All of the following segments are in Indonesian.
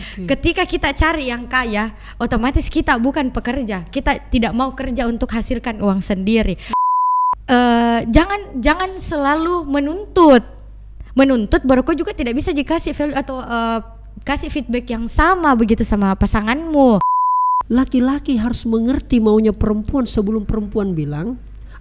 Okay. Ketika kita cari yang kaya, otomatis kita bukan pekerja. Kita tidak mau kerja untuk hasilkan uang sendiri. Uh, jangan jangan selalu menuntut. Menuntut barokah juga tidak bisa dikasih value atau uh, kasih feedback yang sama begitu sama pasanganmu. Laki-laki harus mengerti maunya perempuan sebelum perempuan bilang,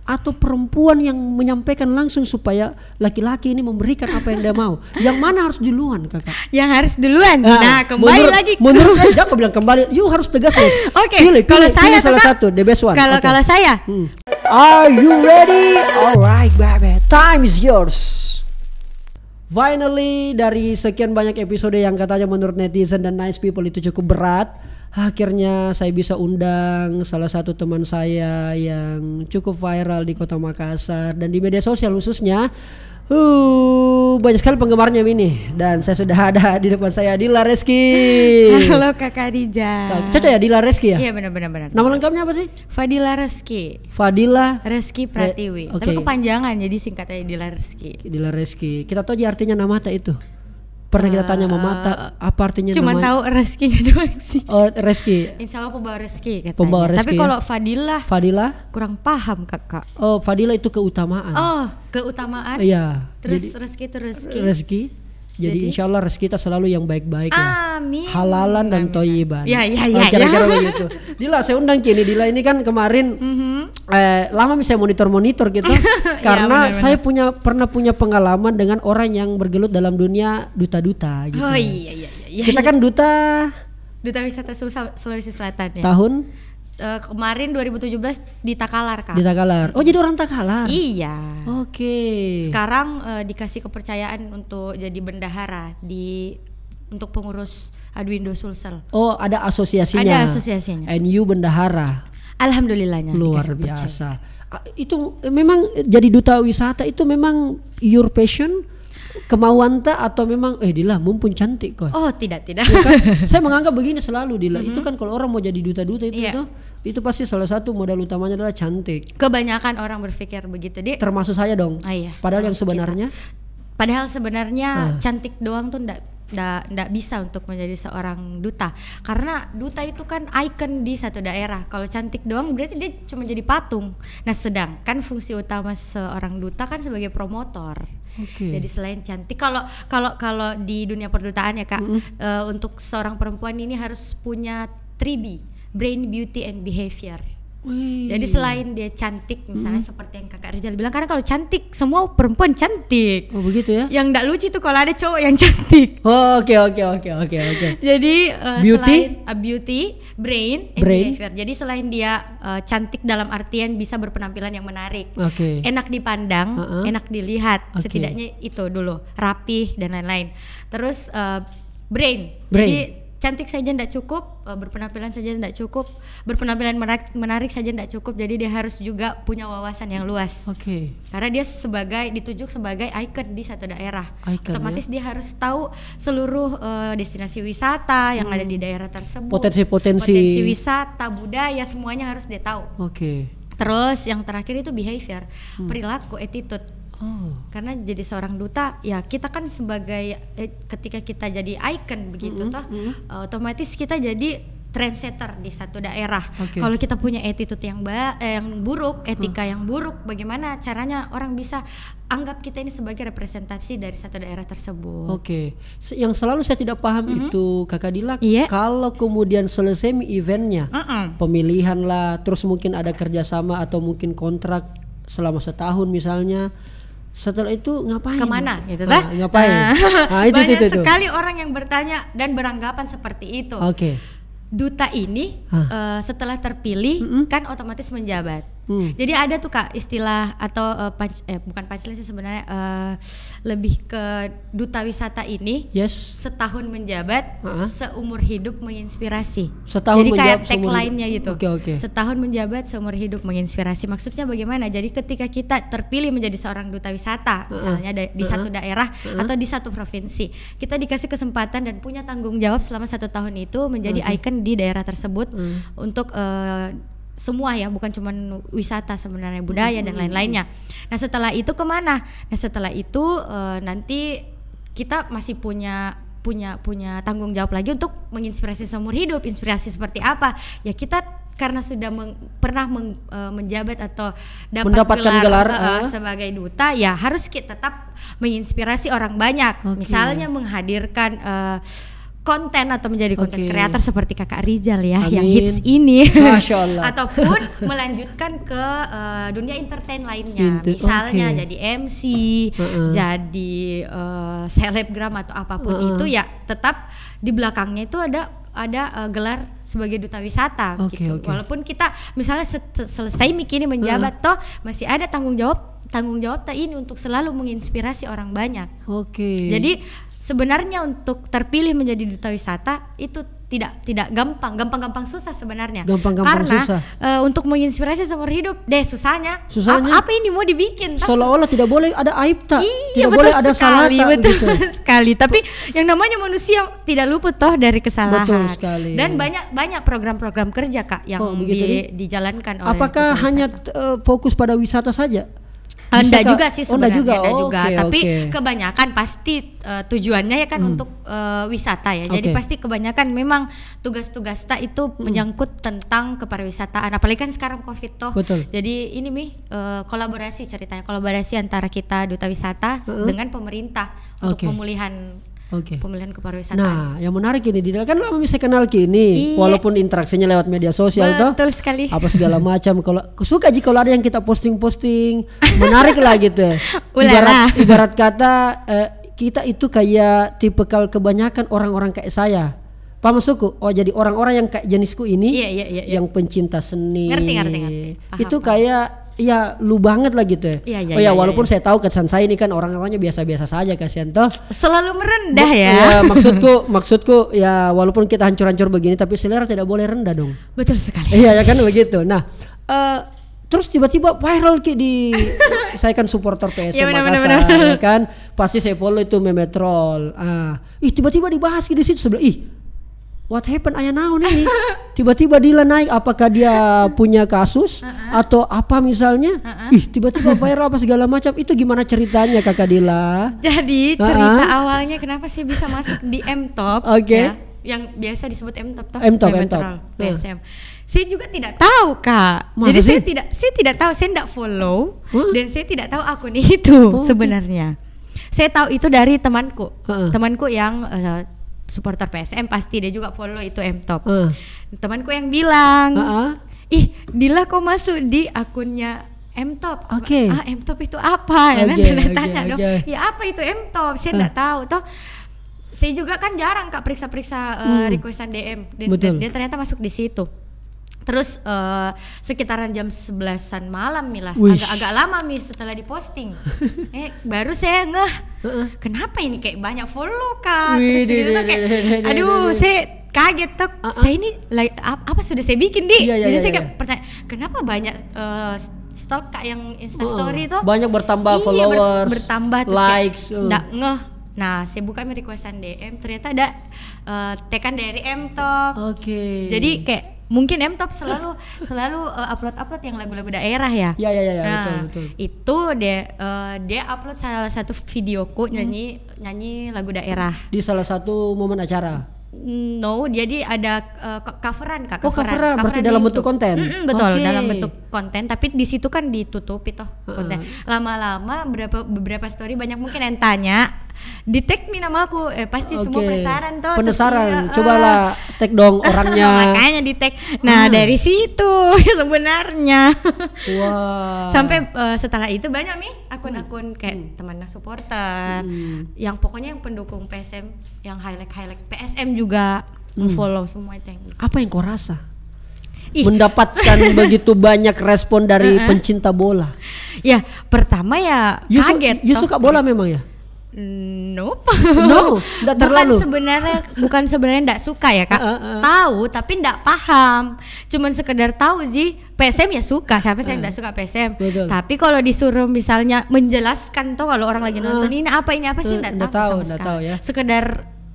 atau perempuan yang menyampaikan langsung supaya laki-laki ini memberikan apa yang dia mau. Yang mana harus duluan, Kakak? Yang harus duluan. Nah, nah kembali menurut, lagi. Menurut saya jangan bilang kembali. You harus tegas loh. Oke. Okay, kalau saya pilih salah satu, the best one. Kalau okay. kalau saya. Hmm. Are you ready? Alright, baby. Time is yours. Finally dari sekian banyak episode yang katanya menurut netizen dan nice people itu cukup berat akhirnya saya bisa undang salah satu teman saya yang cukup viral di kota Makassar dan di media sosial khususnya Uh, banyak sekali penggemarnya ini dan saya sudah ada di depan saya Dila Reski. Halo Kakak Rija. Cocok ya Dila Reski ya? Iya benar-benar benar. Nama lengkapnya apa sih? Fadila Reski. Fadila Reski Pratiwi. Re okay. Tapi kepanjangan jadi singkatnya Dila Reski. Dila Reski. Kita tahu aja artinya nama tak itu pernah kita tanya sama mata eh, apa artinya cuma namanya? tahu reskinya doang sih oh rezeki insya Allah pembawa rezeki pembawa rezeki tapi ya? kalau Fadila Fadila kurang paham kakak oh Fadila itu keutamaan oh keutamaan iya terus reski rezeki itu rezeki jadi, Jadi insya Allah rezeki kita selalu yang baik-baik ya. Amin. Halalan dan toyiban. Ya ya ya. Oh, kira-kira ya. begitu. Dila saya undang kini. Dila ini kan kemarin mm -hmm. eh, lama saya monitor-monitor gitu ya, karena ya, benar, saya punya pernah punya pengalaman dengan orang yang bergelut dalam dunia duta-duta. Oh, gitu. Oh iya iya. iya kita iya. kan duta. Duta wisata Sulawesi Selatan ya. Tahun Eh, kemarin 2017 di Takalar kak. Di Takalar. Oh jadi orang Takalar. Iya. Oke. Okay. Sekarang uh, dikasih kepercayaan untuk jadi bendahara di untuk pengurus Adwindo Sulsel. Oh ada asosiasinya. Ada asosiasinya. NU Bendahara. Alhamdulillahnya. Luar biasa. Itu memang jadi duta wisata itu memang your passion kemauan tak atau memang eh Dila mumpun cantik kok oh tidak tidak ya kan? saya menganggap begini selalu Dila mm-hmm. itu kan kalau orang mau jadi duta-duta itu, yeah. itu itu pasti salah satu modal utamanya adalah cantik kebanyakan orang berpikir begitu deh termasuk saya dong oh, iya. padahal Maksud yang sebenarnya kita. padahal sebenarnya ah. cantik doang tuh ndak ndak bisa untuk menjadi seorang duta karena duta itu kan ikon di satu daerah kalau cantik doang berarti dia cuma jadi patung nah sedangkan fungsi utama seorang duta kan sebagai promotor Okay. Jadi selain cantik, kalau kalau kalau di dunia perdutaan ya kak, mm -hmm. uh, untuk seorang perempuan ini harus punya 3B, brain, beauty, and behavior. Wih. Jadi selain dia cantik misalnya hmm. seperti yang Kakak Rizal bilang karena kalau cantik semua perempuan cantik. Oh begitu ya. Yang tidak lucu itu kalau ada cowok yang cantik. Oh, oke oke oke oke oke. Jadi uh, beauty selain uh, beauty, brain, eh, and behavior. Jadi selain dia uh, cantik dalam artian bisa berpenampilan yang menarik. Okay. Enak dipandang, uh huh enak dilihat. Okay. Setidaknya itu dulu, rapih dan lain-lain. Terus uh, brain. brain. Jadi cantik saja tidak cukup, eh, berpenampilan saja tidak cukup, berpenampilan menarik, menarik saja tidak cukup. Jadi dia harus juga punya wawasan yang luas. Oke. Okay. Karena dia sebagai ditunjuk sebagai ikon di satu daerah. Icon, Otomatis ya? dia harus tahu seluruh uh, destinasi wisata yang hmm. ada di daerah tersebut. Potensi-potensi potensi wisata, budaya semuanya harus dia tahu. Oke. Okay. Terus yang terakhir itu behavior, hmm. perilaku, attitude Oh. Karena jadi seorang duta, ya kita kan sebagai eh, ketika kita jadi icon begitu mm -hmm. toh, mm -hmm. otomatis kita jadi trendsetter di satu daerah. Okay. Kalau kita punya attitude yang ba eh, yang buruk, hmm. etika hmm. yang buruk, bagaimana caranya orang bisa anggap kita ini sebagai representasi dari satu daerah tersebut? Oke, okay. yang selalu saya tidak paham mm -hmm. itu Kakak Dila, yeah. kalau kemudian selesai eventnya, mm-hmm. pemilihan lah, terus mungkin ada kerjasama atau mungkin kontrak selama setahun misalnya setelah itu ngapain? Kemana gitu nah, ngapain? Nah, nah, itu, banyak itu, itu, sekali orang yang bertanya dan beranggapan seperti itu. Oke. Okay. Duta ini uh, setelah terpilih mm -hmm. kan otomatis menjabat. Hmm. Jadi ada tuh kak istilah atau uh, punch, eh, bukan punchline sih sebenarnya uh, lebih ke duta wisata ini. Yes. Setahun menjabat, uh -huh. seumur hidup menginspirasi. Setahun Jadi kayak tagline-nya gitu. okay, Okay. Setahun menjabat, seumur hidup menginspirasi. Maksudnya bagaimana? Jadi ketika kita terpilih menjadi seorang duta wisata, uh -huh. misalnya di uh -huh. satu daerah uh -huh. atau di satu provinsi, kita dikasih kesempatan dan punya tanggung jawab selama satu tahun itu menjadi uh -huh. ikon di daerah tersebut uh hmm. -huh. untuk uh, semua ya bukan cuma wisata sebenarnya budaya dan lain-lainnya nah setelah itu kemana nah setelah itu uh, nanti kita masih punya punya punya tanggung jawab lagi untuk menginspirasi seumur hidup inspirasi seperti apa ya kita karena sudah meng, pernah meng, uh, menjabat atau dapat mendapatkan gelar, gelar uh, uh. sebagai duta ya harus kita tetap menginspirasi orang banyak okay. misalnya menghadirkan uh, konten atau menjadi konten okay. kreator seperti Kakak Rizal ya Amin. yang hits ini Masya ataupun melanjutkan ke uh, dunia entertain lainnya Inter misalnya okay. jadi MC uh -uh. jadi uh, selebgram atau apapun uh -uh. itu ya tetap di belakangnya itu ada ada uh, gelar sebagai duta wisata okay, gitu. Okay. Walaupun kita misalnya selesai Miki ini menjabat uh. toh masih ada tanggung jawab tanggung jawab ta ini untuk selalu menginspirasi orang banyak. Oke. Okay. Jadi sebenarnya untuk terpilih menjadi duta wisata itu tidak tidak gampang gampang-gampang susah sebenarnya gampang -gampang karena susah. E, untuk menginspirasi seumur hidup deh susahnya susahnya apa, ini mau dibikin seolah-olah tidak boleh ada aib tak iya, tidak betul boleh ada salah gitu. betul gitu. sekali tapi yang namanya manusia tidak luput toh dari kesalahan betul sekali. dan banyak banyak program-program kerja kak yang oh, di, ya? dijalankan oleh apakah hanya uh, fokus pada wisata saja Oh, oh, enggak juga sih sebenarnya juga, oh, juga. Okay, tapi okay. kebanyakan pasti uh, tujuannya ya kan hmm. untuk uh, wisata ya. Okay. Jadi pasti kebanyakan memang tugas-tugas tak itu hmm. menyangkut tentang kepariwisataan. Apalagi kan sekarang Covid toh. Betul. Jadi ini nih uh, kolaborasi ceritanya, kolaborasi antara kita duta wisata uh dengan pemerintah okay. untuk pemulihan okay. pemilihan kepariwisataan. Nah, yang menarik ini Dinal kan lama bisa kenal kini, iya. walaupun interaksinya lewat media sosial Betul toh. Betul sekali. Apa segala macam kalau suka aja kalau ada yang kita posting-posting menarik lah gitu ya. Ibarat ibarat kata eh, kita itu kayak tipikal kebanyakan orang-orang kayak saya. Pak suku. oh jadi orang-orang yang kayak jenisku ini, iya, iya, iya, iya. yang pencinta seni, ngerti, ngerti, ngerti. Paham, itu kayak ya lu banget lah gitu ya. Iya, iya, oh iya, ya, iya, walaupun iya. saya tahu kesan saya ini kan orang-orangnya biasa-biasa saja kasihan toh. Selalu merendah ya. ya. maksudku maksudku ya walaupun kita hancur-hancur begini tapi selera tidak boleh rendah dong. Betul sekali. Iya ya kan begitu. Nah, uh, terus tiba-tiba viral ki di saya kan supporter PS ya, bener, Makassar bener, bener. Ya kan pasti saya follow itu memetrol ah ih tiba-tiba dibahas ki di situ sebelah ih what happened ayah naon ini tiba-tiba Dila naik apakah dia punya kasus uh-uh. atau apa misalnya uh-uh. ih tiba-tiba viral apa segala macam itu gimana ceritanya kakak Dila jadi uh-uh. cerita uh -huh. awalnya kenapa sih bisa masuk di M Top oke okay. ya? yang biasa disebut M Top M Top M Top uh-huh. saya juga tidak tahu kak jadi saya tidak saya tidak tahu saya tidak follow huh? dan saya tidak tahu akun itu oh, sebenarnya okay. saya tahu itu dari temanku uh-uh. temanku yang uh, supporter PSM pasti dia juga follow itu M Top. Uh. Temanku yang bilang, uh -uh. ih Dila kok masuk di akunnya M Top. Oke. Okay. Ah M Top itu apa? Okay, ya, okay, tanya okay. dong. Ya apa itu M Top? Saya nggak uh. tahu. Toh saya juga kan jarang kak periksa-periksa uh, requestan DM. Dan, Betul. Dia ternyata masuk di situ. Terus uh, sekitaran jam 11-an malam milah agak-agak lama Mi setelah diposting. eh baru saya ngeh. Uh-uh. Kenapa ini kayak banyak follow kan? Terus gitu tuh kayak aduh, saya kaget tuh. Saya ini like, apa sudah saya bikin, Di? Iya, iya, Jadi iya, saya iya. kayak percaya. kenapa banyak uh, eh, stok Kak yang Insta story uh-uh. tuh? Banyak bertambah iya, followers, ber- bertambah terus likes. Enggak uh. ngeh Nah, saya buka requestan DM, ternyata ada uh, tekan dari M Oke. Okay. Jadi kayak mungkin M Top selalu selalu uh, eh, upload upload yang lagu-lagu daerah ya. Iya iya iya ya, nah, betul betul. Itu dia uh, dia upload salah satu videoku hmm. nyanyi hmm. nyanyi lagu daerah. Di salah satu momen acara. No, jadi ada uh, coveran kak. Coveran. Oh coveran, coveran berarti dalam bentuk konten. Mm-mm, betul, okay. dalam bentuk konten. Tapi di situ kan ditutupi toh konten. Lama-lama uh. berapa beberapa story banyak mungkin yang tanya detect nih nama aku eh pasti okay. semua penasaran toh penasaran uh, cobalah tag dong orangnya makanya di nah hmm. dari situ ya sebenarnya wow. sampai uh, setelah itu banyak nih akun-akun hmm. kayak hmm. teman supporter hmm. yang pokoknya yang pendukung PSM yang highlight highlight PSM juga hmm. follow semua itu yang gitu. apa yang kau rasa Ih. mendapatkan begitu banyak respon dari uh -huh. pencinta bola. Ya, pertama ya you kaget. you suka bola memang ya? Nope. No, enggak terlalu. Bukan sebenarnya bukan sebenarnya enggak suka ya, Kak. Uh, uh, Tahu tapi enggak paham. Cuman sekedar tahu sih, PSM ya suka, siapa sih yang enggak suka PSM. Betul. Tapi kalau disuruh misalnya menjelaskan tuh kalau orang lagi nonton ini apa ini apa sih enggak uh, tahu, tahu sama tahu ya. Sekedar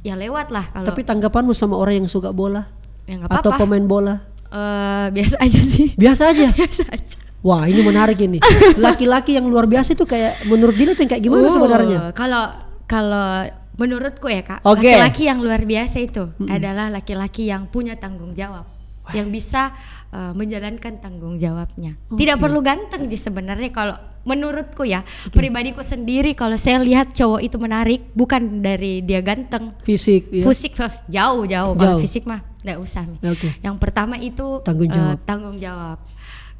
ya lewat lah kalau Tapi tanggapanmu sama orang yang suka bola? Ya, apa -apa. Atau pemain bola? Uh, biasa aja sih. Biasa aja. biasa aja Wah ini menarik ini. Laki-laki yang luar biasa itu kayak menurut Dina tuh kayak gimana uh, sebenarnya? Kalau kalau menurutku ya kak, laki-laki okay. yang luar biasa itu mm -hmm. adalah laki-laki yang punya tanggung jawab, Wah. yang bisa uh, menjalankan tanggung jawabnya. Okay. Tidak perlu ganteng sih sebenarnya kalau menurutku ya okay. pribadiku sendiri kalau saya lihat cowok itu menarik bukan dari dia ganteng fisik ya. fisik jauh jauh, jauh. fisik mah nggak usah okay. yang pertama itu tanggung eh, jawab, uh, tanggung jawab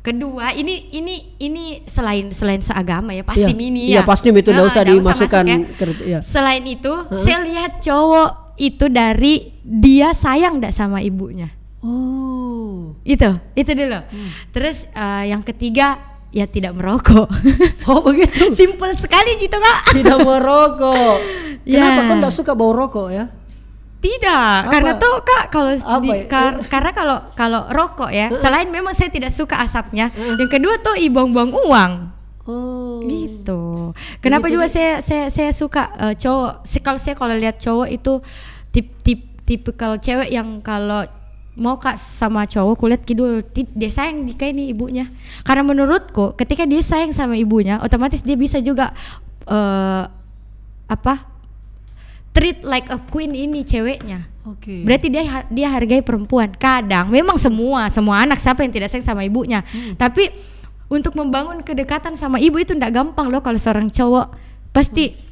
Kedua, ini ini ini selain selain seagama ya pasti iya. Iya, ya, mini ya. Iya pasti itu nggak usah dimasukkan. Masuk ya. Iya. Selain itu, huh? saya lihat cowok itu dari dia sayang tidak sama ibunya. Oh, itu itu dulu. Hmm. Terus uh, yang ketiga ya tidak merokok. Oh begitu. Simple sekali gitu kak. Tidak merokok. Ya. Kenapa ya. kau tidak suka bau rokok ya? Tidak, Apa? karena tuh Kak kalau di, ya? kar, karena kalau kalau rokok ya, selain memang saya tidak suka asapnya, yang kedua tuh ibong-bong uang. Oh. Gitu. Kenapa gitu, juga saya saya saya suka uh, cowok. Kalau saya kalau lihat cowok itu tip tip tipe tipikal cewek yang kalau mau kak sama cowok kulihat kidul dia sayang di kayak nih ibunya karena menurutku ketika dia sayang sama ibunya otomatis dia bisa juga uh, apa treat like a queen ini ceweknya. Oke. Okay. Berarti dia dia hargai perempuan. Kadang memang semua semua anak siapa yang tidak sayang sama ibunya. Hmm. Tapi untuk membangun kedekatan sama ibu itu tidak gampang loh kalau seorang cowok pasti hmm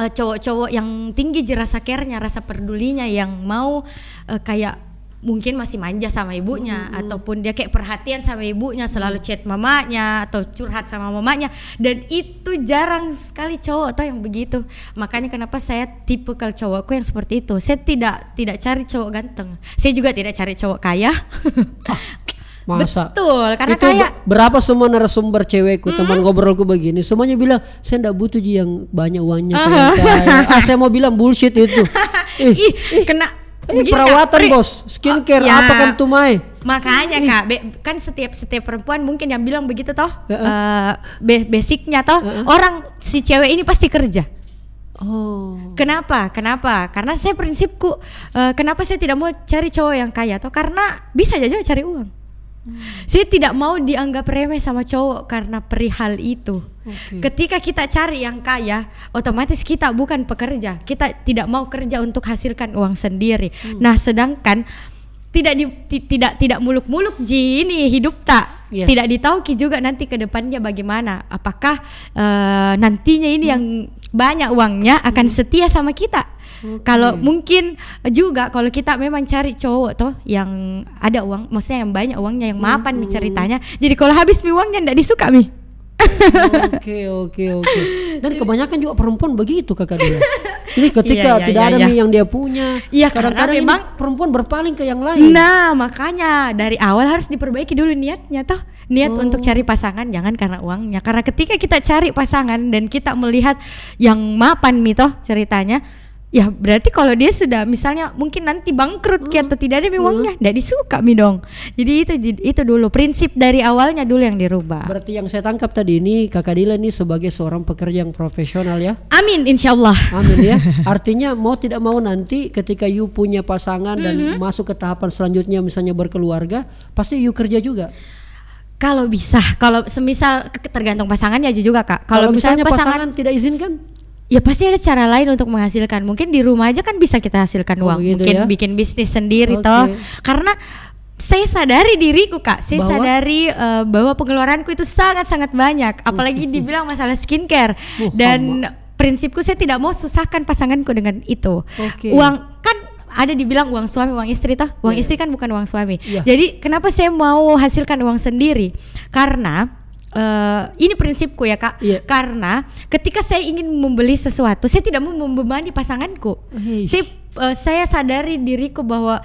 eh, cowok-cowok yang tinggi rasa care-nya, rasa pedulinya yang mau uh, kayak mungkin masih manja sama ibunya mm-hmm. ataupun dia kayak perhatian sama ibunya selalu mm. chat mamanya atau curhat sama mamanya dan itu jarang sekali cowok atau yang begitu makanya kenapa saya tipe kalau cowokku yang seperti itu saya tidak tidak cari cowok ganteng saya juga tidak cari cowok kaya ah, Masa? Betul, karena itu kaya berapa semua narasumber cewekku, mm -hmm. teman ngobrolku begini, semuanya bilang saya tidak butuh yang banyak uangnya uh -huh. kaya. ah, saya mau bilang bullshit itu. ih, Ih, kena Eh, ini perawatan kak, bos, skincare oh, ya. apa kan tumai? Makanya kak, be, kan setiap setiap perempuan mungkin yang bilang begitu toh, uh -uh. Uh, basicnya toh uh -uh. orang si cewek ini pasti kerja. Oh. Kenapa? Kenapa? Karena saya prinsipku, uh, kenapa saya tidak mau cari cowok yang kaya toh? Karena bisa aja cari uang. Hmm. Saya tidak mau dianggap remeh sama cowok karena perihal itu. Okay. Ketika kita cari yang kaya, otomatis kita bukan pekerja. Kita tidak mau kerja untuk hasilkan uang sendiri. Hmm. Nah, sedangkan tidak di, tidak tidak muluk-muluk ji hidup tak yes. Iya. tidak ditauki juga nanti ke depannya bagaimana apakah uh, nantinya ini hmm. yang banyak uangnya akan hmm. setia sama kita kalau mungkin juga kalau kita memang cari cowok toh yang ada uang, maksudnya yang banyak uangnya, yang mapan mm -hmm. ceritanya. Jadi kalau habis mi uangnya ndak disuka mi. Oke oke oke. Dan kebanyakan juga perempuan begitu kakak dia. Ini ketika iya, iya, tidak iya, ada iya. yang dia punya, iya, kadang-kadang memang perempuan berpaling ke yang lain. Nah makanya dari awal harus diperbaiki dulu niatnya toh niat oh. untuk cari pasangan jangan karena uangnya. Karena ketika kita cari pasangan dan kita melihat yang mapan mi toh ceritanya, ya berarti kalau dia sudah misalnya mungkin nanti bangkrut hmm. atau tidak ada hmm. uangnya hmm. suka mi dong jadi itu itu dulu prinsip dari awalnya dulu yang dirubah berarti yang saya tangkap tadi ini kakak Dila ini sebagai seorang pekerja yang profesional ya amin insyaallah amin ya artinya mau tidak mau nanti ketika you punya pasangan mm -hmm. dan mhm. masuk ke tahapan selanjutnya misalnya berkeluarga pasti you kerja juga kalau bisa kalau semisal tergantung pasangannya aja juga kak kalau misalnya, misalnya pasangan, pasangan tidak izinkan ya pasti ada cara lain untuk menghasilkan. Mungkin di rumah aja kan bisa kita hasilkan oh, uang. gitu Mungkin ya? bikin bisnis sendiri okay. toh. Karena saya sadari diriku kak, saya bahwa? sadari uh, bahwa pengeluaranku itu sangat-sangat banyak, apalagi dibilang masalah skincare oh, dan hamba. prinsipku saya tidak mau susahkan pasanganku dengan itu. Okay. Uang kan ada dibilang uang suami, uang istri toh, uang yeah. istri iya. kan bukan uang suami. Yeah. Jadi kenapa saya mau hasilkan uang sendiri? Karena uh, ini prinsipku ya kak yeah. karena ketika saya ingin membeli sesuatu saya tidak mau membebani pasanganku hey. saya uh, saya sadari diriku bahwa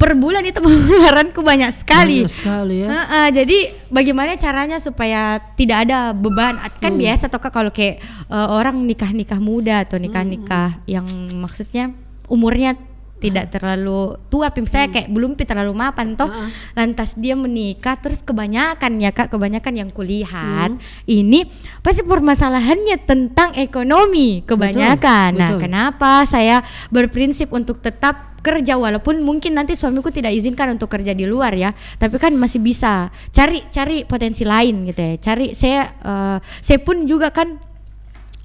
per bulan itu pengeluaranku banyak sekali. Banyak sekali ya. Uh, uh, jadi bagaimana caranya supaya tidak ada beban? Kan hmm. biasa toh kalau kayak uh, orang nikah nikah muda atau nikah nikah hmm. yang maksudnya umurnya tidak terlalu tua pim saya hmm. kayak belum terlalu mapan toh uh lantas dia menikah terus kebanyakan ya kak kebanyakan yang kulihat hmm. ini pasti permasalahannya tentang ekonomi kebanyakan betul, nah betul. kenapa saya berprinsip untuk tetap kerja walaupun mungkin nanti suamiku tidak izinkan untuk kerja di luar ya tapi kan masih bisa cari cari potensi lain gitu ya cari saya uh, saya pun juga kan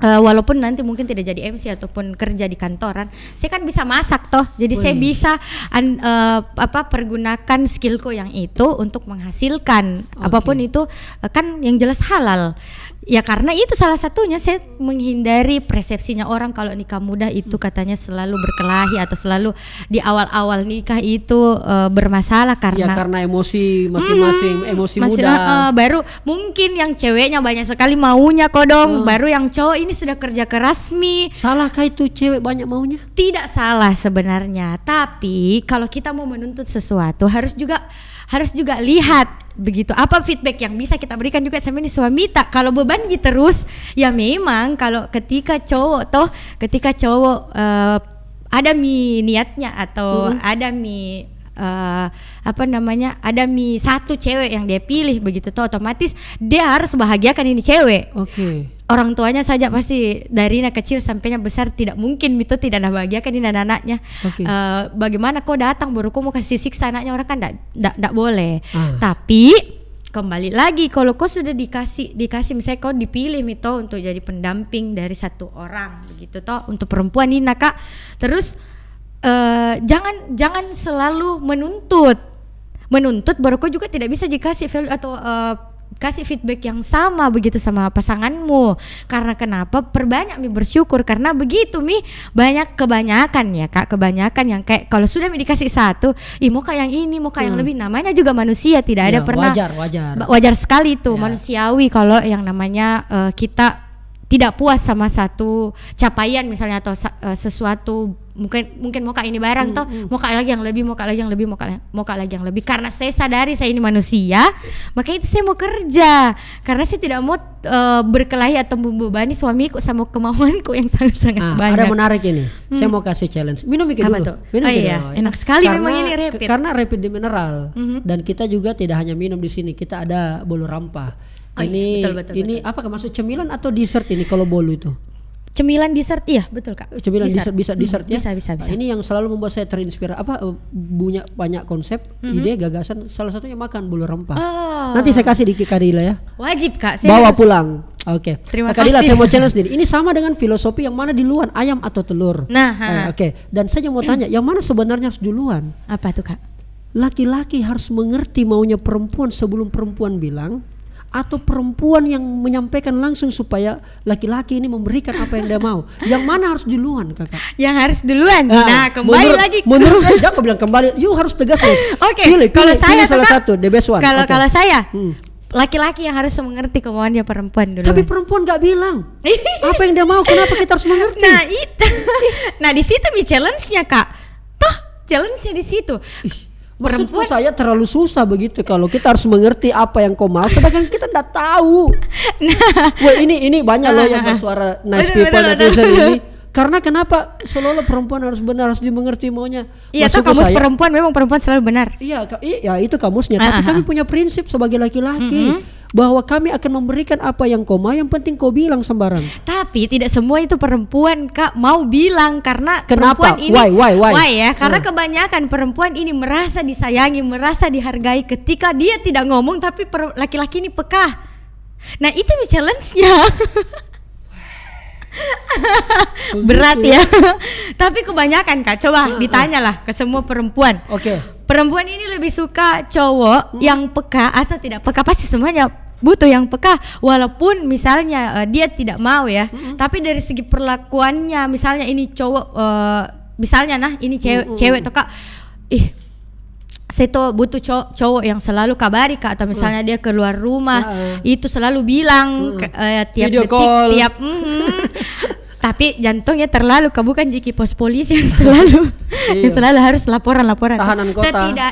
uh, walaupun nanti mungkin tidak jadi MC ataupun kerja di kantoran, saya kan bisa masak toh. Jadi Wih. saya bisa an, uh, apa pergunakan skillku yang itu untuk menghasilkan okay. apapun itu eh, kan yang jelas halal. Ya karena itu salah satunya saya menghindari persepsinya orang kalau nikah muda itu hmm. katanya selalu berkelahi atau selalu di awal-awal nikah itu e, bermasalah ya, karena ya karena emosi masing-masing hmm, emosi masih, muda. Uh, baru mungkin yang ceweknya banyak sekali maunya kodong, hmm. baru yang cowok ini sudah kerja keras mi. Salahkah itu cewek banyak maunya? Tidak salah sebenarnya, tapi kalau kita mau menuntut sesuatu harus juga harus juga lihat begitu apa feedback yang bisa kita berikan juga sama ini suami tak kalau beban gitu terus ya memang kalau ketika cowok toh ketika cowok uh, ada mi niatnya atau hmm. ada mi uh, apa namanya ada mi satu cewek yang dia pilih begitu toh otomatis dia harus bahagiakan ini cewek. Oke. Okay orang tuanya saja pasti dari anak kecil sampainya besar tidak mungkin itu tidak ada bahagia kan ini anak-anaknya okay. uh, eh, bagaimana kau datang baru kau mau kasih siksa anaknya orang kan tidak boleh ah. tapi kembali lagi kalau kau sudah dikasih dikasih misalnya kau dipilih mito untuk jadi pendamping dari satu orang begitu toh untuk perempuan ini kak terus uh, jangan jangan selalu menuntut menuntut baru kau juga tidak bisa dikasih atau uh, kasih feedback yang sama begitu sama pasanganmu karena kenapa perbanyak mi bersyukur karena begitu mi banyak kebanyakan ya kak kebanyakan yang kayak kalau sudah mi dikasih satu ih mau kayak yang ini mau kayak hmm. yang lebih namanya juga manusia tidak ya, ada iya, pernah wajar wajar wajar sekali itu ya. manusiawi kalau yang namanya uh, kita tidak puas sama satu capaian misalnya atau eh, sesuatu mungkin mungkin mau kak ini barang hmm, toh hmm. mau kak lagi yang lebih mau kak lagi yang lebih mau kak mau kak lagi yang lebih karena saya sadari saya ini manusia maka itu saya mau kerja karena saya tidak mau uh, berkelahi atau membebani suamiku sama kemauanku yang sangat sangat ah, banyak ada menarik ini hmm. saya mau kasih challenge minum mikir dulu tuh? minum oh, iya. dulu enak sekali karena, memang ini rapid karena rapid di mineral mm -hmm. dan kita juga tidak hanya minum di sini kita ada bolu rampa Oh, ini iya, betul, betul, ini betul. apa maksud cemilan atau dessert ini kalau bolu itu? Cemilan dessert iya betul kak. Cemilan dessert, dessert bisa hmm, dessert ya. Bisa bisa bisa. Nah, ini yang selalu membuat saya terinspirasi apa eh, punya banyak konsep, mm-hmm. ide, gagasan. Salah satunya makan bulu rempah. Oh. Nanti saya kasih di Kadila ya. Wajib kak. Saya Bawa harus... pulang. Oke. Okay. Terima Kak Dila, saya mau challenge diri. Ini sama dengan filosofi yang mana duluan, ayam atau telur? Nah, eh, oke. Okay. Dan saya mau tanya, yang mana sebenarnya harus duluan? Apa tuh, Kak? Laki-laki harus mengerti maunya perempuan sebelum perempuan bilang, atau perempuan yang menyampaikan langsung supaya laki-laki ini memberikan apa yang dia mau. Yang mana harus duluan, Kakak? Yang harus duluan. Nah, nah kembali menurut, lagi. Menurut saya jangan bilang kembali. You harus tegas loh. Oke. Okay, kalau pilih, saya pilih salah satu, the best one. Kalau okay. kalau saya, hmm laki-laki yang harus mengerti kemauannya perempuan dulu. Tapi perempuan gak bilang apa yang dia mau. Kenapa kita harus mengerti? Nah itu, nah di situ mi challenge-nya kak. Toh challenge-nya di situ. Maksudku perempuan saya terlalu susah begitu kalau kita harus mengerti apa yang kau mau sedangkan kita tidak tahu nah Wah, ini ini banyak loh yang bersuara nice betul, people betul, betul. ini karena kenapa seolah perempuan harus benar harus dimengerti maunya iya itu kamu kamus saya, perempuan memang perempuan selalu benar iya iya itu kamusnya ah, tapi uh, kami ah. punya prinsip sebagai laki-laki uh, mm-hmm. -huh bahwa kami akan memberikan apa yang koma yang penting kau bilang sembarang tapi tidak semua itu perempuan kak mau bilang karena Kenapa? perempuan ini why, why, why? why ya karena hmm. kebanyakan perempuan ini merasa disayangi merasa dihargai ketika dia tidak ngomong tapi laki-laki ini peka nah itu challenge-nya oh, berat gitu ya, ya. tapi kebanyakan kak coba hmm, hmm. ditanyalah ke semua perempuan oke okay. perempuan ini lebih suka cowok hmm. yang peka atau tidak peka pasti semuanya butuh yang peka walaupun misalnya uh, dia tidak mau ya mm-hmm. tapi dari segi perlakuannya misalnya ini cowok uh, misalnya nah ini cewek mm-hmm. cewek tuh kak ih saya tuh butuh cowok, cowok yang selalu kabari kak atau misalnya mm. dia keluar rumah mm. itu selalu bilang mm. ke, uh, tiap Video detik call. tiap mm, tapi jantungnya terlalu bukan jiki pos polisi yang selalu yang iya. selalu harus laporan laporan tahanan kota setidaknya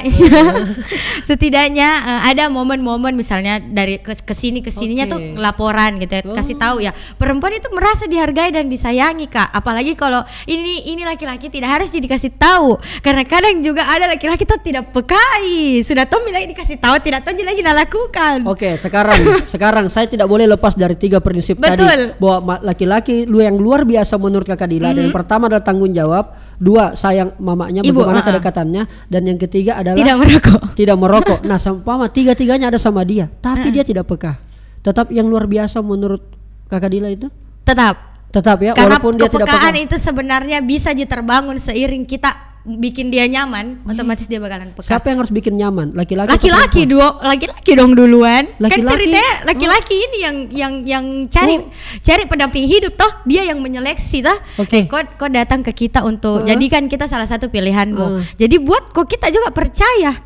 setidaknya uh, ada momen-momen misalnya dari kesini kesininya okay. tuh laporan gitu ya. Oh. kasih tahu ya oh. perempuan itu merasa dihargai dan disayangi kak apalagi kalau ini ini laki-laki tidak harus jadi kasih tahu karena kadang juga ada laki-laki tuh tidak pekai sudah tahu lagi dikasih tahu tidak tahu lagi lakukan oke okay, sekarang sekarang saya tidak boleh lepas dari tiga prinsip Betul. tadi bahwa laki-laki lu yang luar luar biasa menurut kakak Dila. -hmm. Dan yang mm-hmm. pertama adalah tanggung jawab, dua sayang mamanya, Ibu, bagaimana uh -uh. kedekatannya, dan yang ketiga adalah tidak merokok. Tidak merokok. nah, sama tiga-tiganya ada sama dia, tapi uh -uh. dia tidak peka. Tetap yang luar biasa menurut kakak Dila itu? Tetap. Tetap ya, Karena walaupun dia tidak peka. itu sebenarnya bisa diterbangun seiring kita bikin dia nyaman, iya. otomatis dia bakalan peka. Siapa yang harus bikin nyaman? Laki-laki. Laki-laki dua, laki-laki dong duluan. Kan laki-laki. Kan ceritanya oh. laki-laki ini yang yang yang cari oh. cari pendamping hidup toh, dia yang menyeleksi toh. Oke. Okay. Eh, kok kok datang ke kita untuk uh. jadikan kita salah satu pilihanmu. Uh. Jadi buat kok kita juga percaya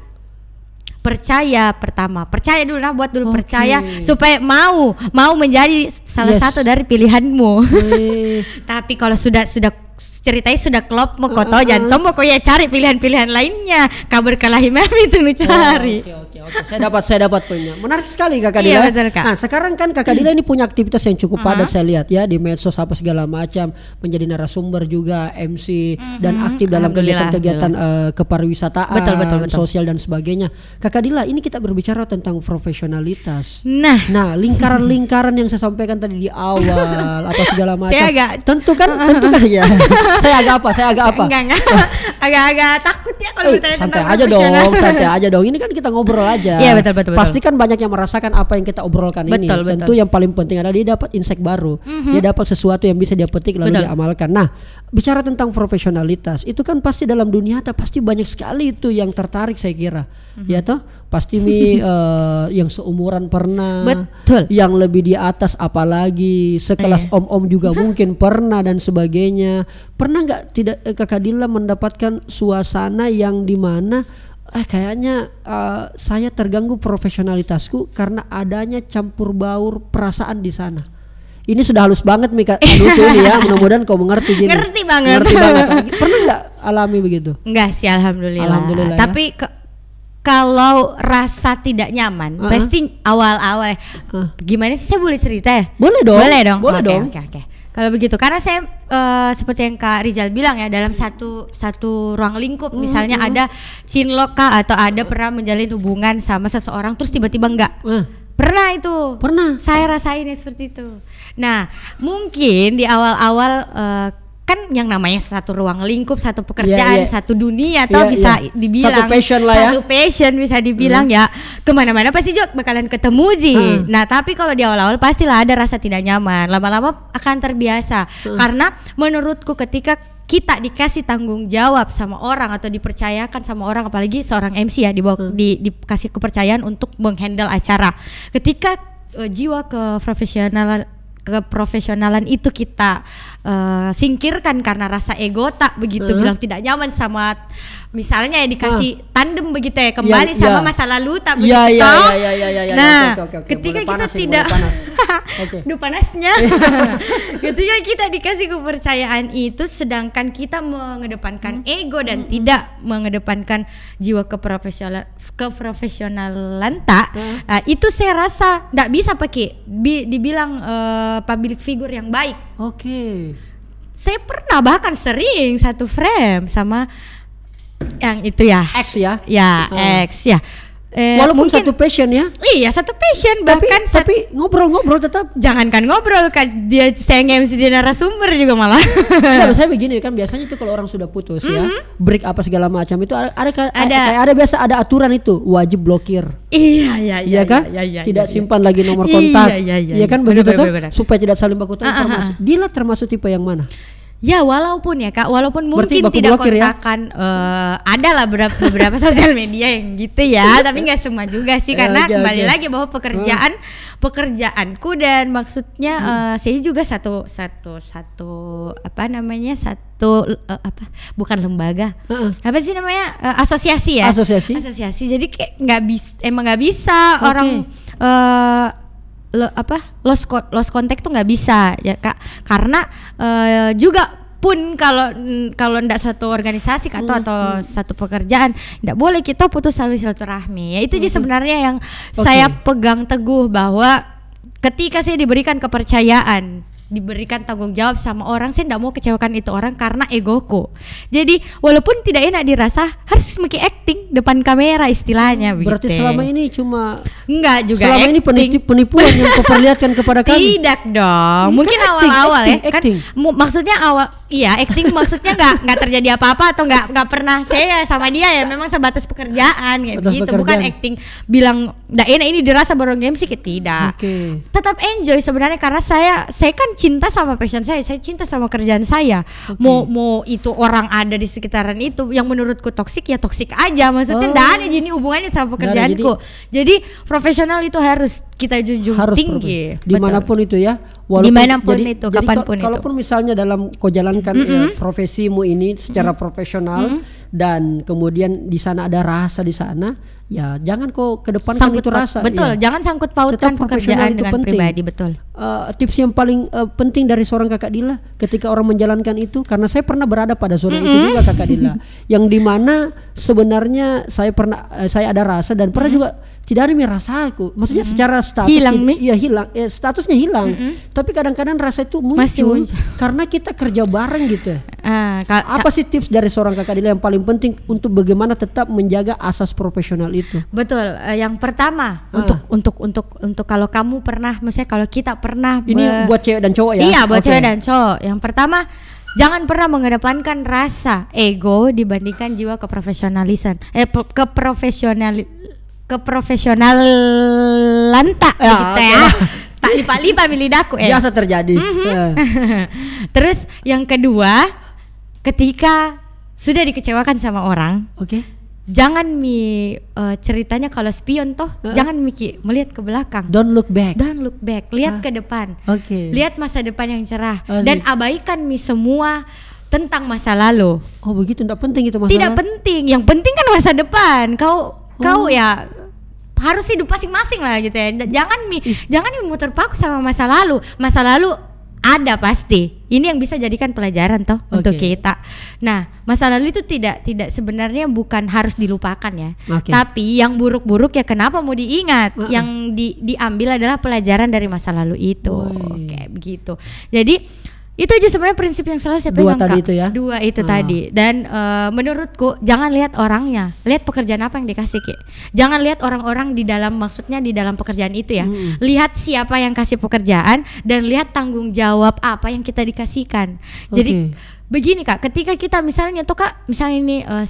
percaya pertama percaya dulu lah buat dulu okay. percaya supaya mau mau menjadi salah yes. satu dari pilihanmu tapi kalau sudah sudah ceritanya sudah klop mau koto uh, uh, uh. jantung mau ya cari pilihan-pilihan lainnya kabar kalahi mem itu nu cari oh, oke oh, oke saya dapat saya dapat punya. menarik sekali kakak Dila iya, betul, kak. nah sekarang kan kakak Dila ini punya aktivitas yang cukup padat uh-huh. saya lihat ya di medsos apa segala macam menjadi narasumber juga MC uh-huh. dan aktif dalam kegiatan-kegiatan uh, eh, kepariwisataan betul, betul, betul. sosial dan sebagainya kakak Dila ini kita berbicara tentang profesionalitas nah nah lingkaran-lingkaran yang saya sampaikan tadi di awal apa segala macam tentu kan tentu kan ya saya agak apa? Saya agak apa? Enggak, enggak. agak agak takut ya kalau kita eh, ditanya santai aja dong, santai aja dong. Ini kan kita ngobrol aja. Iya, betul, betul, betul. Pasti kan banyak yang merasakan apa yang kita obrolkan betul, ini. Betul. Tentu yang paling penting adalah dia dapat insight baru. Mm -hmm. Dia dapat sesuatu yang bisa dia petik lalu betul. dia amalkan. Nah, bicara tentang profesionalitas itu kan pasti dalam dunia nyata pasti banyak sekali itu yang tertarik saya kira mm-hmm. ya toh pasti mi uh, eh, yang seumuran pernah betul yang lebih di atas apalagi sekelas eh. om-om juga mungkin pernah dan sebagainya pernah nggak tidak eh, kakak Dila mendapatkan suasana yang dimana eh kayaknya uh, saya terganggu profesionalitasku karena adanya campur baur perasaan di sana ini sudah halus banget Mika lucu nih ya mudah-mudahan kau mengerti gini ngerti banget ngerti banget pernah nggak alami begitu enggak sih alhamdulillah, alhamdulillah ya. tapi ya. kalau rasa tidak nyaman uh -huh. pasti awal-awal uh. gimana sih saya boleh cerita ya boleh dong boleh dong boleh okay, dong oke okay, oke okay. kalau begitu karena saya uh, seperti yang Kak Rizal bilang ya dalam satu satu ruang lingkup misalnya ada cinlok kah atau ada pernah menjalin hubungan sama seseorang terus tiba-tiba enggak uh Pernah itu. Pernah. Saya rasain ya seperti itu. Nah, mungkin di awal-awal eh, kan yang namanya satu ruang lingkup, satu iya, pekerjaan, yeah, yeah. satu dunia atau yeah, iya, bisa yeah. dibilang satu passion lah ya. Satu passion bisa dibilang mm. ya. Kemana-mana pasti jok bakalan ketemu Ji. Mm. Nah, tapi kalau di awal-awal pastilah ada rasa tidak nyaman. Lama-lama akan terbiasa. Mm. Karena menurutku ketika kita dikasih tanggung jawab sama orang atau dipercayakan sama orang apalagi seorang MC ya dibawa hmm. di, dikasih kepercayaan untuk menghandle acara ketika uh, jiwa ke profesional keprofesionalan itu kita uh, singkirkan karena rasa ego tak begitu hmm. bilang tidak nyaman sama misalnya ya dikasih ah. tandem begitu ya kembali yeah, sama yeah. masa lalu tak ya, begitu yeah, yeah, yeah, yeah, yeah, yeah, nah okay, okay, okay. ketika boleh kita panas tidak ya, panas. okay. panasnya ketika kita dikasih kepercayaan itu sedangkan kita mengedepankan hmm. ego dan hmm. hmm. tidak mengedepankan jiwa keprofesional keprofesionalan tak hmm. nah, itu saya rasa tidak bisa pakai Bi, dibilang uh, public figure yang baik oke okay. saya pernah bahkan sering satu frame sama yang itu ya X ya ya uh. X ya Eh, Walaupun mungkin, satu passion ya? Iya satu passion tapi, bahkan tapi ngobrol-ngobrol tetap jangankan ngobrol kan dia saya MC di narasumber juga malah. Saya, saya begini kan biasanya itu kalau orang sudah putus mm -hmm. ya mm-hmm. break apa segala macam itu ada ada, ada kayak ada biasa ada aturan itu wajib blokir. Iya iya iya, iya kan? Iya, iya, tidak iya, iya. simpan lagi nomor iya, kontak. Iya iya iya. Iya kan begitu bener, kan? supaya tidak saling baku tahu. Uh, ah, uh, ah, uh. Ah. Dia termasuk tipe yang mana? Ya walaupun ya kak, walaupun mungkin tidak ya? kontakan ya? uh, ada lah beberapa, beberapa sosial media yang gitu ya, tapi nggak semua juga sih ya, karena okay, kembali okay. lagi bahwa pekerjaan hmm. pekerjaanku dan maksudnya uh, saya juga satu satu satu apa namanya satu uh, apa bukan lembaga uh apa sih namanya uh, asosiasi ya asosiasi asosiasi jadi kayak nggak bisa emang nggak bisa okay. orang uh, lo, apa lost lost contact tuh nggak bisa ya kak karena uh, juga pun kalau kalau ndak satu organisasi atau hmm. atau satu pekerjaan ndak boleh kita putus saling silaturahmi ya itu hmm. sebenarnya yang okay. saya pegang teguh bahwa ketika saya diberikan kepercayaan diberikan tanggung jawab sama orang saya tidak mau kecewakan itu orang karena egoku jadi walaupun tidak enak dirasa harus mungkin acting depan kamera istilahnya berarti gitu. selama ini cuma enggak juga selama acting. ini penipu penipuan yang kau perlihatkan kepada kami tidak dong mungkin kan awal-awal ya kan acting. maksudnya awal iya acting maksudnya nggak nggak terjadi apa-apa atau nggak nggak pernah saya sama dia ya memang sebatas pekerjaan kayak gitu pekerjaan. bukan acting bilang tidak enak ini dirasa baru game sih tidak okay. tetap enjoy sebenarnya karena saya saya kan cinta sama passion saya, saya cinta sama kerjaan saya. Okay. Mau mau itu orang ada di sekitaran itu yang menurutku toksik ya toksik aja. Maksudnya enggak oh. ada jadi hubungannya sama pekerjaanku. Nah, jadi, jadi profesional itu harus kita junjung harus tinggi. Dimanapun itu ya. Walaupun, Dimanapun itu, kapanpun itu. Kalaupun misalnya dalam kau jalankan mm -hmm. ya, profesimu ini secara mm -hmm. profesional. Mm -hmm dan kemudian di sana ada rasa di sana ya jangan kok ke depan kan sangkut itu rasa betul ya. jangan sangkut pautkan Tetap pekerjaan itu dengan penting. pribadi betul uh, tips yang paling uh, penting dari seorang kakak Dila ketika orang menjalankan itu karena saya pernah berada pada zona mm -hmm. itu juga kakak Dila yang dimana sebenarnya saya pernah uh, saya ada rasa dan pernah mm -hmm. juga tidak ada mi rasa aku maksudnya mm -hmm. secara status hilang ya hilang ya, statusnya hilang mm -hmm. tapi kadang-kadang rasa itu muncul, Masih muncul karena kita kerja bareng gitu Uh, Apa sih tips dari seorang kakak Dila yang paling penting untuk bagaimana tetap menjaga asas profesional itu? Betul. Uh, yang pertama uh. untuk untuk untuk untuk kalau kamu pernah, misalnya kalau kita pernah ini buat cewek dan cowok ya? Iya, buat okay. cewek dan cowok. Yang pertama Jangan pernah mengedepankan rasa ego dibandingkan jiwa keprofesionalisan. Eh keprofesional keprofesionalan tak ya, gitu ya. tak lipat-lipat milih daku eh. Biasa terjadi. Mm -hmm. yeah. Terus yang kedua, ketika sudah dikecewakan sama orang, oke. Okay. Jangan mi uh, ceritanya kalau spion toh, uh jangan miki melihat ke belakang. Don't look back. Don't look back. Lihat uh. ke depan. Oke. Okay. Lihat masa depan yang cerah oh, dan gitu. abaikan mi semua tentang masa lalu. Oh, begitu tidak penting itu masa Tidak penting. Yang penting kan masa depan. Kau oh. kau ya harus hidup masing-masing lah gitu ya. Jangan mi, Ih. jangan mi terpaku sama masa lalu. Masa lalu ada pasti. Ini yang bisa jadikan pelajaran toh okay. untuk kita. Nah, masa lalu itu tidak tidak sebenarnya bukan harus dilupakan ya. Okay. Tapi yang buruk-buruk ya kenapa mau diingat? Uh -uh. Yang di diambil adalah pelajaran dari masa lalu itu. Oke, okay, begitu. Jadi itu aja sebenarnya prinsip yang salah siapa yang yang tadi itu ya dua itu hmm. tadi dan uh, menurutku jangan lihat orangnya lihat pekerjaan apa yang dikasih ki jangan lihat orang-orang di dalam maksudnya di dalam pekerjaan itu ya hmm. lihat siapa yang kasih pekerjaan dan lihat tanggung jawab apa yang kita dikasihkan okay. jadi begini kak ketika kita misalnya tuh kak misalnya ini uh,